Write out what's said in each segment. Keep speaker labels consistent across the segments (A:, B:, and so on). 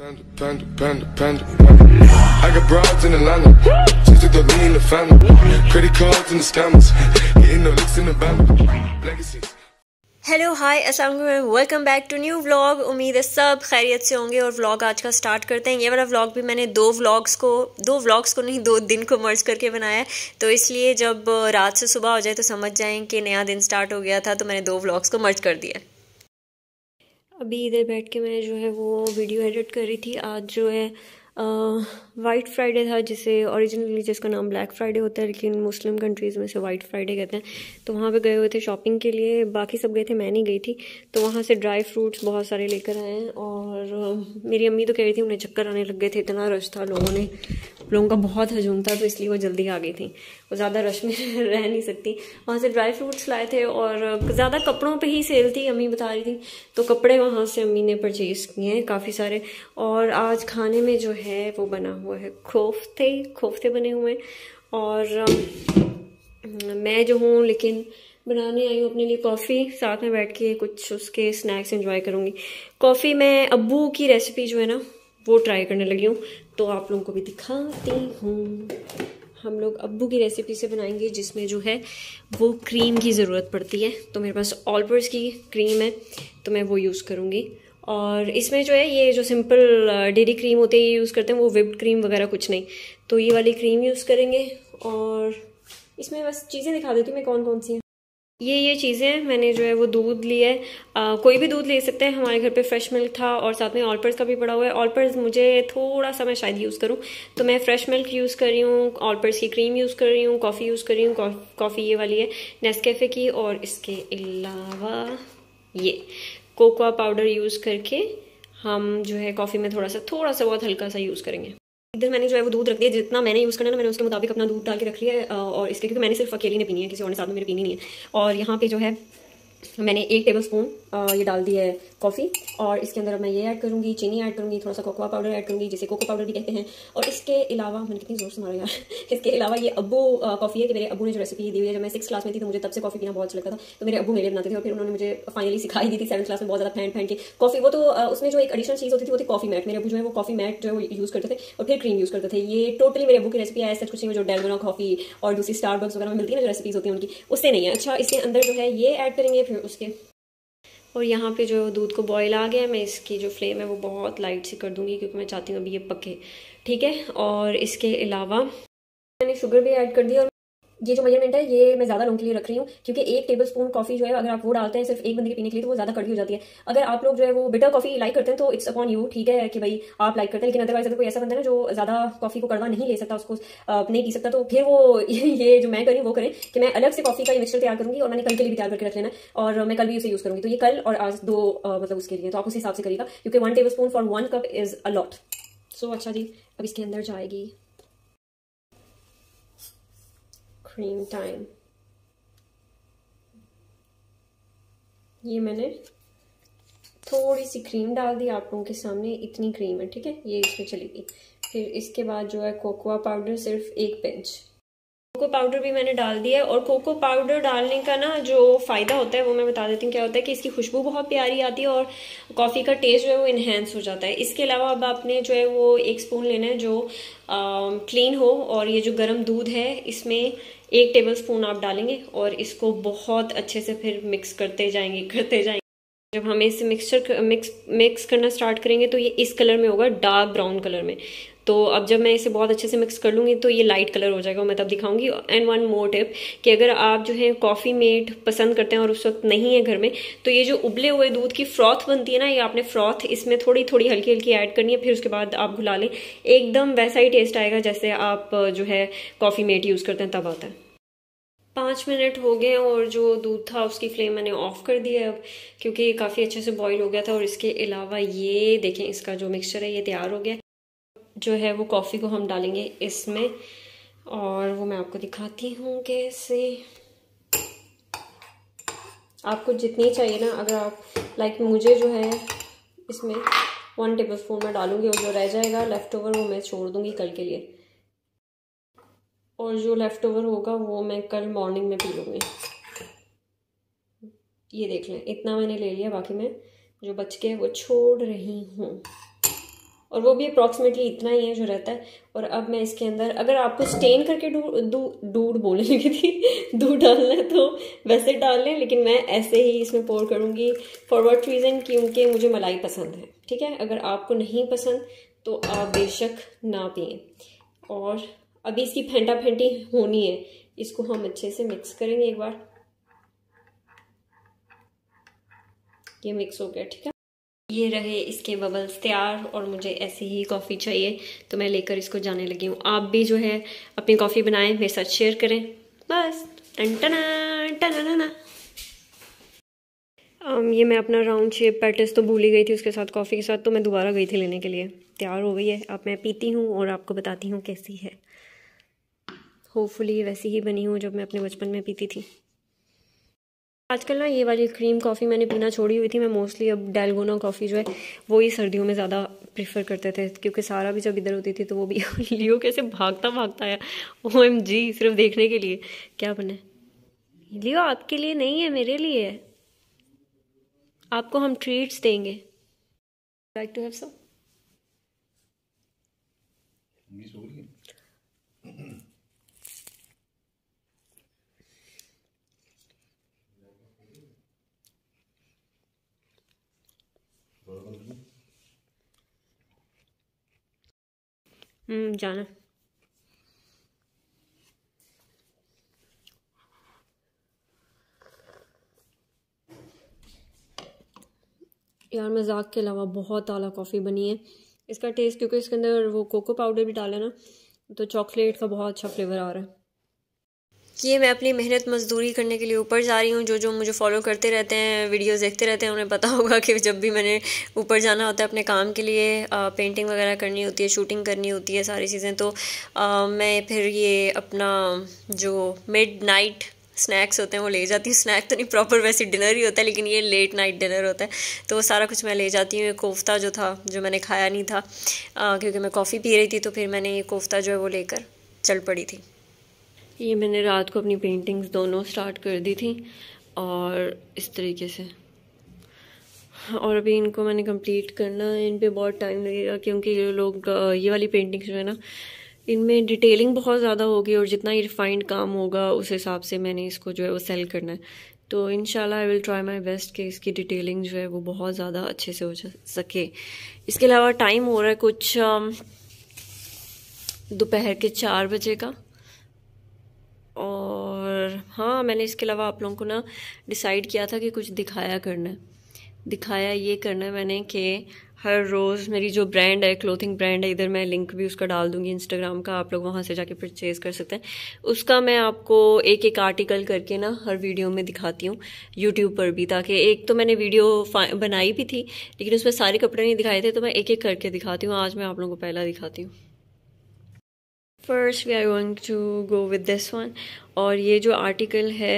A: Panda, panda, panda, panda, I got broads in Atlanta. Just took in the family. Credit cards the scammers. Hitting the licks in the band. Legacies. Hello hi असल welcome back to new vlog उम्मीद है सब खैरियत से होंगे और vlog आज का स्टार्ट करते हैं ये वाला व्लॉग भी मैंने दो व्लॉग्स को दो व्लॉग्स को नहीं दो दिन को मर्ज करके बनाया तो इसलिए जब रात से सुबह हो जाए तो समझ जाएं कि नया दिन स्टार्ट हो गया था तो मैंने दो व्लॉग्स को मर्ज कर दिया अभी इधर बैठ के मैं जो है वो वीडियो एडिट कर रही थी आज जो है वाइट फ्राइडे था जिसे ओरिजिनली जिसका नाम ब्लैक फ्राइडे होता है लेकिन मुस्लिम कंट्रीज़ में से वाइट फ्राइडे कहते हैं तो वहाँ पे गए हुए थे शॉपिंग के लिए बाकी सब गए थे मैं नहीं गई थी तो वहाँ से ड्राई फ्रूट्स बहुत सारे लेकर आए हैं और मेरी अम्मी तो कह रही थी उन्हें चक्कर आने लग गए थे इतना रश था लोगों ने लोगों का बहुत हजूम था तो इसलिए वो जल्दी आ गई थी वो ज़्यादा रश में रह नहीं सकती वहाँ से ड्राई फ्रूट्स लाए थे और ज़्यादा कपड़ों पे ही सेल थी अम्मी बता रही थी तो कपड़े वहाँ से अम्मी ने परचेज़ किए हैं काफ़ी सारे और आज खाने में जो है वो बना हुआ है खोफ्ते खोफ्ते बने हुए हैं और मैं जो हूँ लेकिन बनाने आई हूँ अपने लिए कॉफ़ी साथ में बैठ के कुछ उसके स्नैक्स एंजॉय करूँगी कॉफ़ी मैं अबू की रेसिपी जो है ना वो ट्राई करने लगी हूँ तो आप लोगों को भी दिखाती हूँ हम लोग अब्बू की रेसिपी से बनाएंगे जिसमें जो है वो क्रीम की ज़रूरत पड़ती है तो मेरे पास ऑलपर्स की क्रीम है तो मैं वो यूज़ करूँगी और इसमें जो है ये जो सिंपल डेरी क्रीम होते हैं ये यूज़ करते हैं वो विप्ड क्रीम वगैरह कुछ नहीं तो ये वाली क्रीम यूज़ करेंगे और इसमें बस चीज़ें दिखा देती हूँ मैं कौन कौन सी हैं ये ये चीज़ें मैंने जो है वो दूध लिए आ, कोई भी दूध ले सकते हैं हमारे घर पे फ्रेश मिल्क था और साथ में ऑलपर्स का भी पड़ा हुआ है ऑलपर्स मुझे थोड़ा सा मैं शायद यूज़ करूँ तो मैं फ्रेश मिल्क यूज़ कर रही हूँ ऑलपर्स की क्रीम यूज़ कर रही हूँ कॉफ़ी यूज़ कर रही हूँ कॉफ़ी ये वाली है नेस्कैफ़े की और इसके अलावा ये कोकोआ पाउडर यूज़ करके हम जो है कॉफ़ी में थोड़ा सा थोड़ा सा बहुत हल्का सा यूज़ करेंगे इधर मैंने जो है वो दूध रख दिया जितना मैंने यूज़ करना ना मैंने उसके मुताबिक अपना दूध डाल के रख लिया है और इसके क्योंकि मैंने सिर्फ अकेली ने पीनी है किसी और ने साथ में मेरे पीनी नहीं है और यहाँ पे जो है मैंने एक टेबल स्पून ये डाल दिया है कॉफ़ी और इसके अंदर मैं ये ऐड करूँगी चीनी ऐड करूँगी थोड़ा सा कोकोआ पाउडर ऐड करूँगी जिसे कोको पाउडर भी कहते हैं और इसके अलावा मैंने कितनी जोर से मारा यार इसके अलावा ये अबू कॉफ़ी है कि मेरे अबू ने जो रेसिपी दी हुई है जब मैं सिक्स क्लास में थी तो मुझे तब से कॉफ़ी पीना बहुत अच्छा लगता था तो मेरे अबू मेरे बनाते थे और फिर उन्होंने मुझे फाइनली सिखाई दी थी सेवन क्लास में बहुत ज़्यादा फैन फैन के कॉफ़ी वो तो उसमें जो एक एडिशनल चीज़ होती थी वो थी कॉफ़ी मैट मेरे अबू जो है वो कॉफ़ी मैट जो यूज़ करते थे और फिर क्रीम यूज़ करते थे ये टोटली मेरे अबू की रेसिपी है ऐसा कुछ नहीं जो डेलमोना कॉफ़ी और दूसरी स्टारबक्स वगैरह में मिलती है ना जो रेसिपीज़ होती है उनकी उससे नहीं है अच्छा इसके अंदर जो है ये ऐड करेंगे फिर उसके और यहाँ पे जो दूध को बॉईल आ गया है मैं इसकी जो फ्लेम है वो बहुत लाइट से कर दूंगी क्योंकि मैं चाहती हूँ अभी ये पके ठीक है और इसके अलावा मैंने शुगर भी ऐड कर दिया और ये जो मेजरमेंट है ये मैं ज़्यादा लोगों के लिए रख रही हूँ क्योंकि एक टेबल स्पून कॉफी जो है अगर आप वो डालते हैं सिर्फ एक बंदे के पीने के लिए तो वो ज़्यादा कड़वी हो जाती है अगर आप लोग जो है वो बिटर कॉफी लाइक करते हैं तो इट्स अपॉन यू ठीक है कि भाई आप लाइक करते हैं लेकिन अदरवाइज अगर कोई ऐसा बंदा ना जो ज़्यादा कॉफी को कड़वा नहीं ले सकता उसको नहीं पी सकता तो फिर वो ये जो मैं करी वो करें कि मैं अलग से कॉफी का ये तैयार करूंगी और मैंने कल के लिए भी तैयार करके रख लेना और मैं कल भी उसे यूज़ करूँगी तो ये कल और आज दो मतलब उसके लिए तो आप उस हिसाब से करेगा क्योंकि one tablespoon for one cup is a lot so अच्छा जी अब इसके अंदर जाएगी क्रीम टाइम ये मैंने थोड़ी सी क्रीम डाल दी आप लोगों के सामने इतनी क्रीम है ठीक है ये इसमें चली गई फिर इसके बाद जो है कोकोआ पाउडर सिर्फ एक पिंच कोको पाउडर भी मैंने डाल दिया है और कोको पाउडर डालने का ना जो फ़ायदा होता है वो मैं बता देती हूँ क्या होता है कि इसकी खुशबू बहुत प्यारी आती है और कॉफ़ी का टेस्ट जो है वो इन्हेंस हो जाता है इसके अलावा अब आपने जो है वो एक स्पून लेना है जो क्लीन हो और ये जो गर्म दूध है इसमें एक टेबल स्पून आप डालेंगे और इसको बहुत अच्छे से फिर मिक्स करते जाएंगे करते जाएंगे जब हमें इसे मिक्सचर मिक्स मिक्स करना स्टार्ट करेंगे तो ये इस कलर में होगा डार्क ब्राउन कलर में तो अब जब मैं इसे बहुत अच्छे से मिक्स कर लूँगी तो ये लाइट कलर हो जाएगा मैं तब दिखाऊंगी एंड वन मोर टिप कि अगर आप जो है कॉफ़ी मेड पसंद करते हैं और उस वक्त नहीं है घर में तो ये जो उबले हुए दूध की फ्रॉथ बनती है ना ये आपने फ्रॉथ इसमें थोड़ी थोड़ी हल्की हल्की ऐड करनी है फिर उसके बाद आप घुला लें एकदम वैसा ही टेस्ट आएगा जैसे आप जो है कॉफ़ी मेड यूज़ करते हैं तब आता है पाँच मिनट हो गए और जो दूध था उसकी फ्लेम मैंने ऑफ़ कर दी है अब क्योंकि ये काफ़ी अच्छे से बॉईल हो गया था और इसके अलावा ये देखें इसका जो मिक्सचर है ये तैयार हो गया जो है वो कॉफ़ी को हम डालेंगे इसमें और वो मैं आपको दिखाती हूँ कैसे आपको जितनी चाहिए ना अगर आप लाइक मुझे जो है इसमें वन टेबल स्पून में डालूंगी और जो रह जाएगा लेफ़्ट ओवर वो मैं छोड़ दूंगी कल के लिए और जो लेफ़्ट ओवर होगा वो मैं कल मॉर्निंग में पी लूँगी ये देख लें इतना मैंने ले लिया बाकी मैं जो बच के वो छोड़ रही हूँ और वो भी अप्रॉक्सीमेटली इतना ही है जो रहता है और अब मैं इसके अंदर अगर आपको स्टेन करके दूध बोलने लगी थी दूध डालना है तो वैसे डाल लें लेकिन मैं ऐसे ही इसमें पोर करूँगी फॉर वट रीज़न क्योंकि मुझे मलाई पसंद है ठीक है अगर आपको नहीं पसंद तो आप बेशक ना पिए और अभी इसकी फेंटा फेंटी होनी है इसको हम अच्छे से मिक्स करेंगे एक बार ये मिक्स हो गया ठीक है ये रहे इसके बबल्स तैयार और मुझे ऐसी ही कॉफ़ी चाहिए तो मैं लेकर इसको जाने लगी हूँ आप भी जो है अपनी कॉफ़ी बनाएं मेरे साथ शेयर करें बस टन टना um, ये मैं अपना राउंड शेप पैटर्स तो भूल ही गई थी उसके साथ कॉफ़ी के साथ तो मैं दोबारा गई थी लेने के लिए तैयार हो गई है अब मैं पीती हूँ और आपको बताती हूँ कैसी है होपफुली वैसी ही बनी हूँ जब मैं अपने बचपन में पीती थी आजकल ना ये वाली क्रीम कॉफ़ी मैंने पीना छोड़ी हुई थी मैं मोस्टली अब डेलगोना कॉफ़ी जो है वो ही सर्दियों में ज़्यादा प्रीफर करते थे क्योंकि सारा भी जब इधर होती थी तो वो भी लियो कैसे भागता भागता आया ओ एम जी सिर्फ देखने के लिए क्या बने लियो आपके लिए नहीं है मेरे लिए है आपको हम ट्रीट्स देंगे like to have some hmm, जाना यार मजाक के अलावा बहुत आला कॉफ़ी बनी है इसका टेस्ट क्योंकि इसके अंदर वो कोको पाउडर भी डाला ना तो चॉकलेट का बहुत अच्छा फ्लेवर आ रहा है कि ये मैं अपनी मेहनत मजदूरी करने के लिए ऊपर जा रही हूँ जो जो मुझे फॉलो करते रहते हैं वीडियोस देखते रहते हैं उन्हें पता होगा कि जब भी मैंने ऊपर जाना होता है अपने काम के लिए आ, पेंटिंग वगैरह करनी होती है शूटिंग करनी होती है सारी चीज़ें तो आ, मैं फिर ये अपना जो मिड नाइट स्नैक्स होते हैं वो ले जाती हूँ स्नैक तो नहीं प्रॉपर वैसे डिनर ही होता है लेकिन ये लेट नाइट डिनर होता है तो वो सारा कुछ मैं ले जाती हूँ ये कोफ्ता जो था जो मैंने खाया नहीं था आ, क्योंकि मैं कॉफ़ी पी रही थी तो फिर मैंने ये कोफ्ता जो है वो लेकर चल पड़ी थी ये मैंने रात को अपनी पेंटिंग्स दोनों स्टार्ट कर दी थी और इस तरीके से और अभी इनको मैंने कंप्लीट करना इन पर बहुत टाइम लगेगा क्योंकि ये लोग ये वाली पेंटिंग्स जो है ना इनमें डिटेलिंग बहुत ज़्यादा होगी और जितना ही रिफाइंड काम होगा उस हिसाब से मैंने इसको जो है वो सेल करना है तो इन I will try my best कि इसकी डिटेलिंग जो है वो बहुत ज़्यादा अच्छे से हो सके इसके अलावा टाइम हो रहा है कुछ दोपहर के चार बजे का हाँ मैंने इसके अलावा आप लोगों को ना डिसाइड किया था कि कुछ दिखाया करना है दिखाया ये करना है मैंने कि हर रोज़ मेरी जो ब्रांड है क्लोथिंग ब्रांड है इधर मैं लिंक भी उसका डाल दूंगी इंस्टाग्राम का आप लोग वहाँ से जाके परचेज कर सकते हैं उसका मैं आपको एक एक आर्टिकल करके ना हर वीडियो में दिखाती हूँ यूट्यूब पर भी ताकि एक तो मैंने वीडियो बनाई भी थी लेकिन उसमें सारे कपड़े नहीं दिखाए थे तो मैं एक एक करके दिखाती हूँ आज मैं आप लोगों को पहला दिखाती हूँ first we are going to go with this one और ये जो आर्टिकल है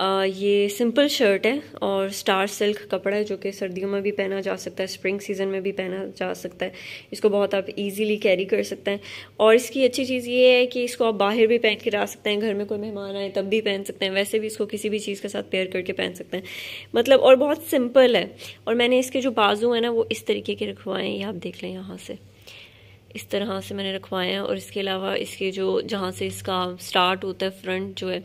A: आ, ये सिंपल शर्ट है और स्टार सिल्क कपड़ा है जो कि सर्दियों में भी पहना जा सकता है स्प्रिंग सीजन में भी पहना जा सकता है इसको बहुत आप इजीली कैरी कर सकते हैं और इसकी अच्छी चीज़ ये है कि इसको आप बाहर भी पहन के जा सकते हैं घर में कोई मेहमान आए तब भी पहन सकते हैं वैसे भी इसको किसी भी चीज़ के साथ पेयर करके पहन सकते हैं मतलब और बहुत सिंपल है और मैंने इसके जो बाजू हैं ना वो इस तरीके के रखवाए हैं ये आप देख लें यहाँ से इस तरह से मैंने रखवाए हैं और इसके अलावा इसके जो जहाँ से इसका स्टार्ट होता है फ्रंट जो है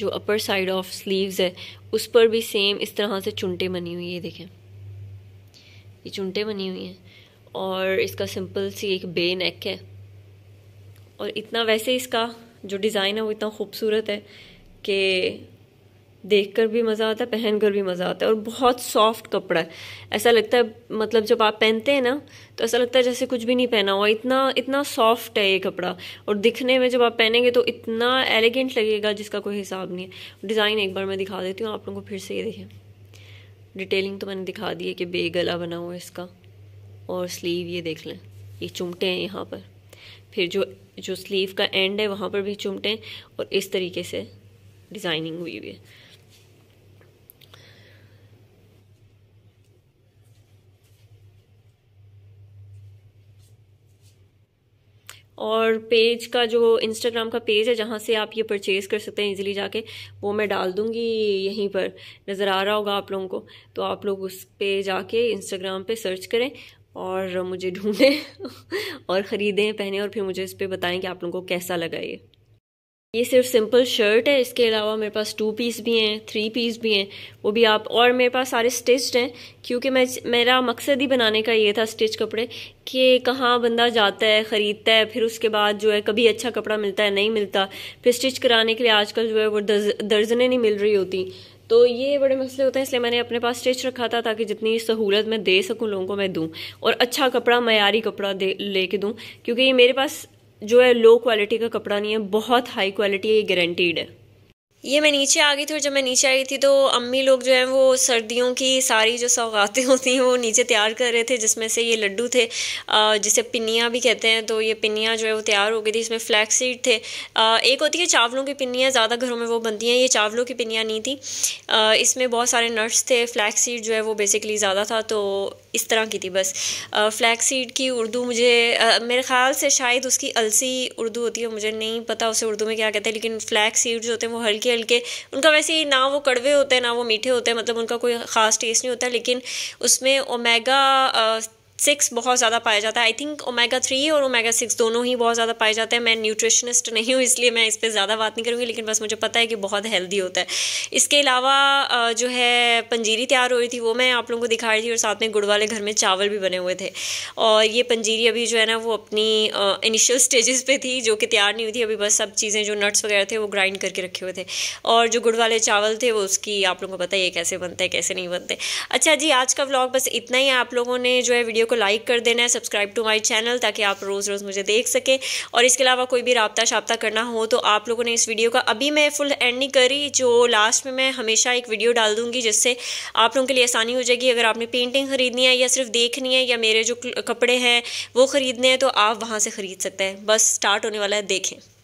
A: जो अपर साइड ऑफ स्लीव्स है उस पर भी सेम इस तरह से चुंटे बनी हुई है देखें ये चुंटे बनी हुई हैं और इसका सिंपल सी एक बे नेक है और इतना वैसे इसका जो डिज़ाइन है वो इतना खूबसूरत है कि देख कर भी मज़ा आता है पहन कर भी मज़ा आता है और बहुत सॉफ्ट कपड़ा है ऐसा लगता है मतलब जब आप पहनते हैं ना तो ऐसा लगता है जैसे कुछ भी नहीं पहना हुआ इतना इतना सॉफ्ट है ये कपड़ा और दिखने में जब आप पहनेंगे तो इतना एलिगेंट लगेगा जिसका कोई हिसाब नहीं है डिज़ाइन एक बार मैं दिखा देती हूँ आप लोगों को फिर से ये देखें डिटेलिंग तो मैंने दिखा दी है कि बेगला बना हुआ है इसका और स्लीव ये देख लें ये चुमटे हैं यहाँ पर फिर जो जो स्लीव का एंड है वहाँ पर भी चुमटे और इस तरीके से डिज़ाइनिंग हुई हुई है और पेज का जो इंस्टाग्राम का पेज है जहाँ से आप ये परचेज़ कर सकते हैं इजीली जाके वो मैं डाल दूँगी यहीं पर नज़र आ रहा होगा आप लोगों को तो आप लोग उस पे जाके इंस्टाग्राम पे सर्च करें और मुझे ढूंढें और ख़रीदें पहने और फिर मुझे इस पर बताएँ कि आप लोगों को कैसा लगा ये ये सिर्फ सिंपल शर्ट है इसके अलावा मेरे पास टू पीस भी हैं थ्री पीस भी हैं वो भी आप और मेरे पास सारे स्टिच्ड हैं क्योंकि मैं मेरा मकसद ही बनाने का ये था स्टिच कपड़े कि कहाँ बंदा जाता है ख़रीदता है फिर उसके बाद जो है कभी अच्छा कपड़ा मिलता है नहीं मिलता फिर स्टिच कराने के लिए आजकल जो है वो दर्ज, दर्जने नहीं मिल रही होती तो ये बड़े मसले होते हैं इसलिए मैंने अपने पास स्टिच रखा था ताकि जितनी सहूलत मैं दे सकूं लोगों को मैं दूं और अच्छा कपड़ा मैारी कपड़ा दे लेके दूं क्योंकि ये मेरे पास जो है लो क्वालिटी का कपड़ा नहीं है बहुत हाई क्वालिटी है ये गारंटीड है ये मैं नीचे आ गई थी और जब मैं नीचे आई थी तो अम्मी लोग जो हैं वो सर्दियों की सारी जो सौगातें होती हैं वो नीचे तैयार कर रहे थे जिसमें से ये लड्डू थे जिसे पिनिया भी कहते हैं तो ये पिनिया जो है वो तैयार हो गई थी इसमें फ्लैक्स सीड थे एक होती है चावलों की पिनियाँ ज़्यादा घरों में वो बनती हैं ये चावलों की पिनियाँ नहीं थी इसमें बहुत सारे नट्स थे फ्लैक्स सीड जो है वो बेसिकली ज़्यादा था तो इस तरह की थी बस फ्लैक्स सीड की उर्दू मुझे मेरे ख्याल से शायद उसकी अलसी उर्दू होती है मुझे नहीं पता उसे उर्दू में क्या कहते हैं लेकिन फ्लैक्स सीड जो होते हैं वो हल्के हल्के हल्के उनका वैसे ही ना वो कड़वे होते हैं ना वो मीठे होते हैं मतलब उनका कोई ख़ास टेस्ट नहीं होता लेकिन उसमें ओमेगा सिक्स बहुत ज़्यादा पाया जाता है आई थिंक ओमेगा थ्री और ओमेगा सिक्स दोनों ही बहुत ज़्यादा पाए जाते हैं मैं न्यूट्रिशनिस्ट नहीं हूँ इसलिए मैं इस पर ज़्यादा बात नहीं करूँगी लेकिन बस मुझे पता है कि बहुत हेल्दी होता है इसके अलावा जो है पंजीरी तैयार हो रही थी वो मैं आप लोगों को दिखा रही थी और साथ में गुड़ वाले घर में चावल भी बने हुए थे और ये पंजीरी अभी जो है ना वो अपनी इनिशियल स्टेजेस पर थी जो कि तैयार नहीं हुई थी अभी बस सब चीज़ें जो नट्स वगैरह थे वो ग्राइंड करके रखे हुए थे और जो गुड़ वाले चावल थे वो उसकी आप लोगों को पता है ये कैसे बनते हैं कैसे नहीं बनते अच्छा जी आज का ब्लॉग बस इतना ही आप लोगों ने जो है वीडियो को लाइक कर देना है सब्सक्राइब टू माई चैनल ताकि आप रोज़ रोज़ मुझे देख सकें और इसके अलावा कोई भी रबता शाबता करना हो तो आप लोगों ने इस वीडियो का अभी मैं फुल एंड नहीं करी जो लास्ट में मैं हमेशा एक वीडियो डाल दूँगी जिससे आप लोगों के लिए आसानी हो जाएगी अगर आपने पेंटिंग ख़रीदनी है या सिर्फ देखनी है या मेरे जो कपड़े हैं वो ख़रीदने हैं तो आप वहाँ से ख़रीद सकते हैं बस स्टार्ट होने वाला है देखें